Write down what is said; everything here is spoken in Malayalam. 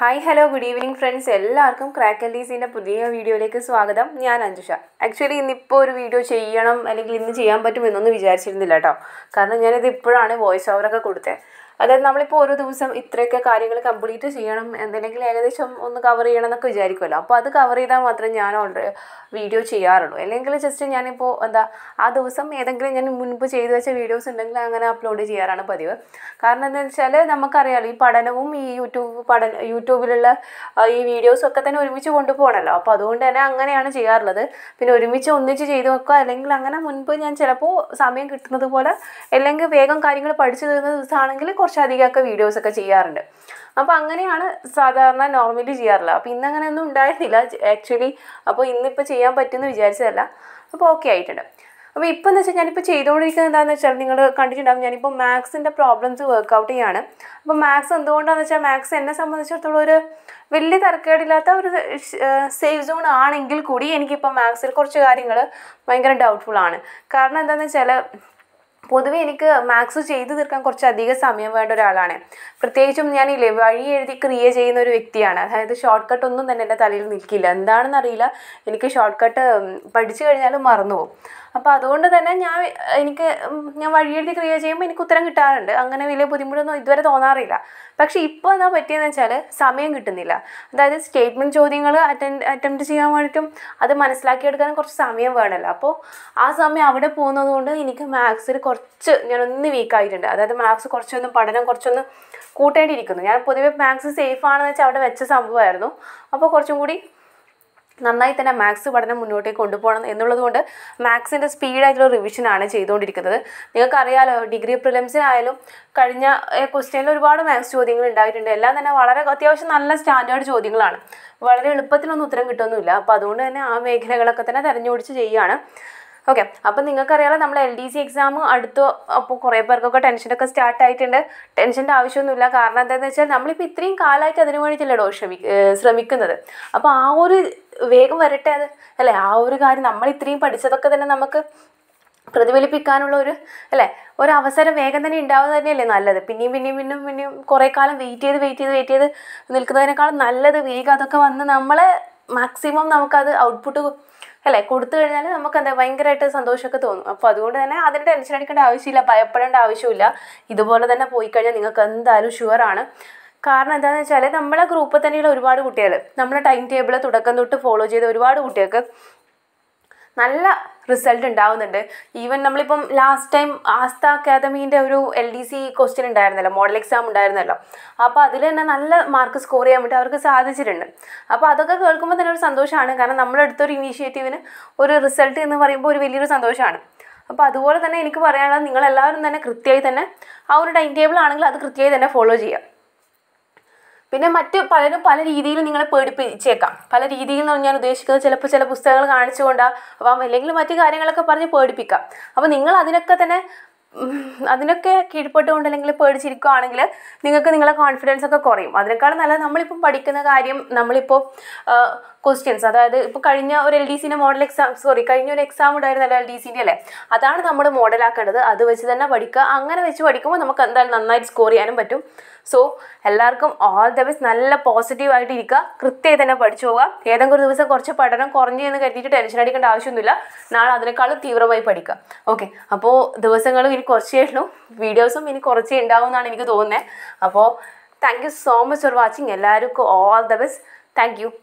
hi hello good evening friends എല്ലാവർക്കും ക്രാക്ക് അല്ലീസിൻ്റെ പുതിയ വീഡിയോയിലേക്ക് സ്വാഗതം ഞാൻ അഞ്ജുഷ ആക്ച്വലി ഇന്നിപ്പോൾ ഒരു വീഡിയോ ചെയ്യണം അല്ലെങ്കിൽ ഇന്ന് ചെയ്യാൻ പറ്റും എന്നൊന്നും വിചാരിച്ചിരുന്നില്ല കേട്ടോ കാരണം ഞാനിത് ഇപ്പോഴാണ് വോയിസ് ഓവറൊക്കെ കൊടുത്തത് അതായത് നമ്മളിപ്പോൾ ഓരോ ദിവസം ഇത്രയൊക്കെ കാര്യങ്ങൾ കംപ്ലീറ്റ് ചെയ്യണം എന്തിനെങ്കിലും ഏകദേശം ഒന്ന് കവർ ചെയ്യണം എന്നൊക്കെ വിചാരിക്കുമല്ലോ അപ്പോൾ അത് കവർ ചെയ്താൽ മാത്രമേ ഞാൻ ഓൾറെഡി വീഡിയോ ചെയ്യാറുള്ളൂ അല്ലെങ്കിൽ ജസ്റ്റ് ഞാനിപ്പോൾ എന്താ ആ ദിവസം ഏതെങ്കിലും ഞാൻ മുൻപ് ചെയ്തു വെച്ച വീഡിയോസ് ഉണ്ടെങ്കിൽ അങ്ങനെ അപ്ലോഡ് ചെയ്യാറാണ് പതിവ് കാരണം എന്താണെന്ന് വെച്ചാൽ നമുക്കറിയാം ഈ പഠനവും ഈ യൂട്യൂബ് പഠന യൂട്യൂബിലുള്ള ഈ വീഡിയോസൊക്കെ തന്നെ ഒരുമിച്ച് കൊണ്ടുപോകണമല്ലോ അപ്പോൾ അതുകൊണ്ട് തന്നെ അങ്ങനെയാണ് ചെയ്യാറുള്ളത് പിന്നെ ഒരുമിച്ച് ഒന്നിച്ച് ചെയ്ത് വെക്കുക അല്ലെങ്കിൽ അങ്ങനെ മുൻപ് ഞാൻ ചിലപ്പോൾ സമയം കിട്ടുന്നത് പോലെ അല്ലെങ്കിൽ വേഗം കാര്യങ്ങൾ പഠിച്ചു തീർന്ന ദിവസമാണെങ്കിൽ കുറച്ച് കുറച്ചധികമൊക്കെ വീഡിയോസൊക്കെ ചെയ്യാറുണ്ട് അപ്പോൾ അങ്ങനെയാണ് സാധാരണ നോർമലി ചെയ്യാറുള്ളത് അപ്പോൾ ഇന്നങ്ങനെയൊന്നും ഉണ്ടായിരുന്നില്ല ആക്ച്വലി അപ്പോൾ ഇന്നിപ്പോൾ ചെയ്യാൻ പറ്റുമെന്ന് വിചാരിച്ചതല്ല അപ്പോൾ ഓക്കെ ആയിട്ടുണ്ട് അപ്പോൾ ഇപ്പം എന്ന് വെച്ചാൽ ഞാനിപ്പോൾ ചെയ്തുകൊണ്ടിരിക്കുന്നത് എന്താണെന്ന് വെച്ചാൽ നിങ്ങൾ കണ്ടിട്ടുണ്ടാകും ഞാനിപ്പോൾ മാത്സിൻ്റെ പ്രോബ്ലംസ് വർക്ക്ഔട്ട് ചെയ്യാണ് അപ്പോൾ മാത്സ് എന്തുകൊണ്ടാണെന്ന് വെച്ചാൽ മാത്സ് എന്നെ സംബന്ധിച്ചിടത്തോളം ഒരു വലിയ തരക്കേടില്ലാത്ത ഒരു സേഫ് സോൺ ആണെങ്കിൽ കൂടി എനിക്കിപ്പോൾ മാത്സിൽ കുറച്ച് കാര്യങ്ങൾ ഭയങ്കര ഡൗട്ട്ഫുൾ ആണ് കാരണം എന്താണെന്ന് വെച്ചാൽ പൊതുവെ എനിക്ക് മാത്സ് ചെയ്തു തീർക്കാൻ അധിക സമയം വേണ്ട ഒരാളാണ് പ്രത്യേകിച്ചും ഈ വഴി എഴുതി ക്രിയ ചെയ്യുന്ന ഒരു വ്യക്തിയാണ് അതായത് ഷോർട്ട് കട്ട് ഒന്നും തന്നെ എൻ്റെ തലയിൽ നിൽക്കില്ല എന്താണെന്നറിയില്ല എനിക്ക് ഷോർട്ട് കട്ട് പഠിച്ചു കഴിഞ്ഞാൽ മറന്നു പോകും അപ്പോൾ അതുകൊണ്ട് തന്നെ ഞാൻ എനിക്ക് ഞാൻ വഴിയെഴുതി ക്രിയ ചെയ്യുമ്പോൾ എനിക്ക് ഉത്തരം കിട്ടാറുണ്ട് അങ്ങനെ വലിയ ബുദ്ധിമുട്ടൊന്നും ഇതുവരെ തോന്നാറില്ല പക്ഷേ ഇപ്പോൾ എന്നാ പറ്റിയെന്ന് വെച്ചാൽ സമയം കിട്ടുന്നില്ല അതായത് സ്റ്റേറ്റ്മെൻറ്റ് ചോദ്യങ്ങൾ അറ്റൻഡ് അറ്റംപ്റ്റ് ചെയ്യാൻ വേണ്ടിയിട്ടും അത് മനസ്സിലാക്കിയെടുക്കാനും കുറച്ച് സമയം വേണമല്ലോ അപ്പോൾ ആ സമയം അവിടെ പോകുന്നത് കൊണ്ട് എനിക്ക് മാത്സിൽ കുറച്ച് ഞാനൊന്ന് വീക്കായിട്ടുണ്ട് അതായത് മാത്സ് കുറച്ചൊന്ന് പഠനം കുറച്ചൊന്ന് കൂട്ടേണ്ടിയിരിക്കുന്നു ഞാൻ പൊതുവേ മാത്സ് സേഫ് ആണെന്ന് വെച്ചാൽ അവിടെ വെച്ച സംഭവമായിരുന്നു അപ്പോൾ കുറച്ചും കൂടി നന്നായി തന്നെ മാത്സ് പഠനം മുന്നോട്ടേക്ക് കൊണ്ടുപോകണം എന്നുള്ളതുകൊണ്ട് മാത്സിൻ്റെ സ്പീഡായിട്ടുള്ള റിവിഷനാണ് ചെയ്തുകൊണ്ടിരിക്കുന്നത് നിങ്ങൾക്കറിയാലോ ഡിഗ്രി പ്രിലിംസിനായാലും കഴിഞ്ഞ ക്വസ്റ്റ്യനിൽ ഒരുപാട് മാത്സ് ചോദ്യങ്ങൾ ഉണ്ടായിട്ടുണ്ട് എല്ലാം തന്നെ വളരെ അത്യാവശ്യം നല്ല സ്റ്റാൻഡേർഡ് ചോദ്യങ്ങളാണ് വളരെ എളുപ്പത്തിനൊന്നും ഉത്തരം കിട്ടുന്നില്ല അപ്പോൾ അതുകൊണ്ട് തന്നെ ആ മേഖലകളൊക്കെ തന്നെ തെരഞ്ഞുപിടിച്ച് ചെയ്യുകയാണ് ഓക്കെ അപ്പം നിങ്ങൾക്കറിയാലോ നമ്മൾ എൽ ഡി സി എക്സാം അടുത്ത് അപ്പോൾ കുറേ പേർക്കൊക്കെ ടെൻഷനൊക്കെ സ്റ്റാർട്ട് ആയിട്ടുണ്ട് ടെൻഷൻ്റെ ആവശ്യമൊന്നുമില്ല കാരണം എന്താണെന്ന് വെച്ചാൽ നമ്മളിപ്പോൾ ഇത്രയും കാലമായിട്ട് അതിനു വേണ്ടിയിട്ടല്ലോ ശ്രമി ശ്രമിക്കുന്നത് അപ്പോൾ ആ ഒരു വേഗം വരട്ടെ അത് അല്ലേ ആ ഒരു കാര്യം നമ്മൾ ഇത്രയും പഠിച്ചതൊക്കെ തന്നെ നമുക്ക് പ്രതിഫലിപ്പിക്കാനുള്ള ഒരു അല്ലേ ഒരു അവസരം വേഗം തന്നെ ഉണ്ടാവുന്നത് തന്നെയല്ലേ നല്ലത് പിന്നെയും പിന്നെയും പിന്നെയും പിന്നെയും കുറേ കാലം വെയിറ്റ് ചെയ്ത് വെയിറ്റ് ചെയ്ത് വെയിറ്റ് ചെയ്ത് നിൽക്കുന്നതിനേക്കാളും നല്ലത് വേഗം അതൊക്കെ വന്ന് നമ്മളെ മാക്സിമം നമുക്കത് ഔട്ട്പുട്ട് അല്ലേ കൊടുത്തു കഴിഞ്ഞാൽ നമുക്ക് എന്താ ഭയങ്കരമായിട്ട് സന്തോഷമൊക്കെ തോന്നും അപ്പോൾ അതുകൊണ്ട് തന്നെ അതിന് ടെൻഷൻ അടിക്കേണ്ട ആവശ്യമില്ല ഭയപ്പെടേണ്ട ആവശ്യമില്ല ഇതുപോലെ തന്നെ പോയി കഴിഞ്ഞാൽ നിങ്ങൾക്ക് എന്തായാലും ഷുവറാണ് കാരണം എന്താണെന്ന് വെച്ചാൽ നമ്മളെ ഗ്രൂപ്പിൽ തന്നെയുള്ള ഒരുപാട് കുട്ടികൾ നമ്മളെ ടൈം ടേബിൾ തുടക്കം തൊട്ട് ഫോളോ ചെയ്ത ഒരുപാട് കുട്ടികൾക്ക് നല്ല റിസൾട്ട് ഉണ്ടാവുന്നുണ്ട് ഈവൻ നമ്മളിപ്പം ലാസ്റ്റ് ടൈം ആസ്ത അക്കാദമീൻ്റെ ഒരു എൽ ഡി സി ക്വസ്റ്റ്യൻ ഉണ്ടായിരുന്നല്ലോ മോഡൽ എക്സാം ഉണ്ടായിരുന്നല്ലോ അപ്പോൾ അതിൽ തന്നെ നല്ല മാർക്ക് സ്കോർ ചെയ്യാൻ വേണ്ടി അവർക്ക് സാധിച്ചിട്ടുണ്ട് അപ്പോൾ അതൊക്കെ കേൾക്കുമ്പോൾ തന്നെ ഒരു സന്തോഷമാണ് കാരണം അടുത്തൊരു ഇനീഷ്യേറ്റീവിന് ഒരു റിസൾട്ട് എന്ന് പറയുമ്പോൾ ഒരു വലിയൊരു സന്തോഷമാണ് അപ്പോൾ അതുപോലെ തന്നെ എനിക്ക് പറയാനുള്ളത് നിങ്ങളെല്ലാവരും തന്നെ കൃത്യമായി തന്നെ ആ ഒരു ടൈം ടേബിൾ ആണെങ്കിൽ അത് കൃത്യമായി തന്നെ ഫോളോ ചെയ്യുക പിന്നെ മറ്റ് പലരും പല രീതിയിൽ നിങ്ങളെ പേടിപ്പിച്ചേക്കാം പല രീതിയിൽ ഞാൻ ഉദ്ദേശിക്കുന്നത് ചിലപ്പോൾ ചില പുസ്തകങ്ങൾ കാണിച്ചുകൊണ്ടാവാം അല്ലെങ്കിൽ മറ്റു കാര്യങ്ങളൊക്കെ പറഞ്ഞ് പേടിപ്പിക്കാം അപ്പോൾ നിങ്ങൾ അതിനൊക്കെ തന്നെ അതിനൊക്കെ കീഴ്പ്പെട്ടുകൊണ്ട് അല്ലെങ്കിൽ പേടിച്ചിരിക്കുകയാണെങ്കിൽ നിങ്ങൾക്ക് നിങ്ങളെ കോൺഫിഡൻസ് ഒക്കെ കുറയും അതിനേക്കാളും നല്ലത് നമ്മളിപ്പം പഠിക്കുന്ന കാര്യം നമ്മളിപ്പോൾ ക്വസ്റ്റ്യൻസ് അതായത് ഇപ്പോൾ കഴിഞ്ഞ ഒരു എൽ ഡി സിൻ്റെ മോഡൽ എക്സാം സോറി കഴിഞ്ഞ ഒരു എക്സാം ഉണ്ടായിരുന്നല്ലോ എൽ ഡി സിൻ്റെ അല്ലേ അതാണ് നമ്മൾ മോഡലാക്കേണ്ടത് അത് വെച്ച് തന്നെ പഠിക്കുക അങ്ങനെ വെച്ച് പഠിക്കുമ്പോൾ നമുക്ക് എന്തായാലും നന്നായിട്ട് സ്കോർ ചെയ്യാനും പറ്റും സോ എല്ലാവർക്കും ഓൾ ദ ബെസ്റ്റ് നല്ല പോസിറ്റീവായിട്ട് ഇരിക്കുക കൃത്യമായി തന്നെ പഠിച്ചു പോവുക ഏതെങ്കിലും ഒരു ദിവസം കുറച്ച് പഠനം കുറഞ്ഞു എന്ന് കരുതിയിട്ട് ടെൻഷൻ അടിക്കേണ്ട ആവശ്യമൊന്നുമില്ല നാളെ അതിനേക്കാളും തീവ്രമായി പഠിക്കുക ഓക്കെ അപ്പോൾ ദിവസങ്ങളും ഇനി കുറച്ചേ ഉള്ളൂ വീഡിയോസും ഇനി കുറച്ചേ ഉണ്ടാവും എന്നാണ് എനിക്ക് തോന്നുന്നത് അപ്പോൾ thank you so much for watching എല്ലാവർക്കും all the best thank U